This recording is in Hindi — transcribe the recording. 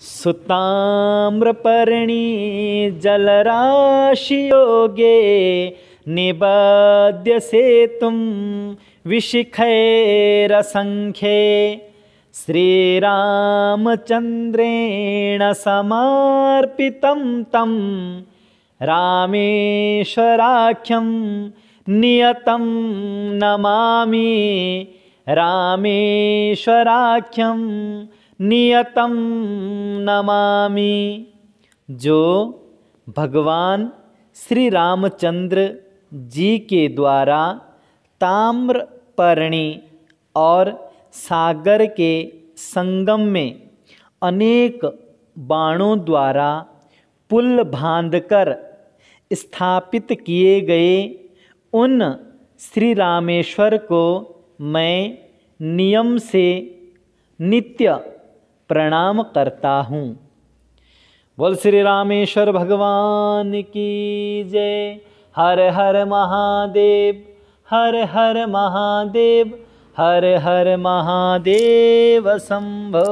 सुताम्रपरिणीजलराशियोगे निबध्यसेतुं विशिखैरसङ्ख्ये श्रीरामचन्द्रेण समर्पितं तं रामेश्वराख्यं नियतं नमामि रामेश्वराख्यं नियतम नमामि जो भगवान श्री रामचंद्र जी के द्वारा ताम्र परणी और सागर के संगम में अनेक बाणों द्वारा पुल बांधकर स्थापित किए गए उन श्री रामेश्वर को मैं नियम से नित्य प्रणाम करता हूँ बोल श्री रामेश्वर भगवान की जय हर हर महादेव हर हर महादेव हर हर महादेव शंभो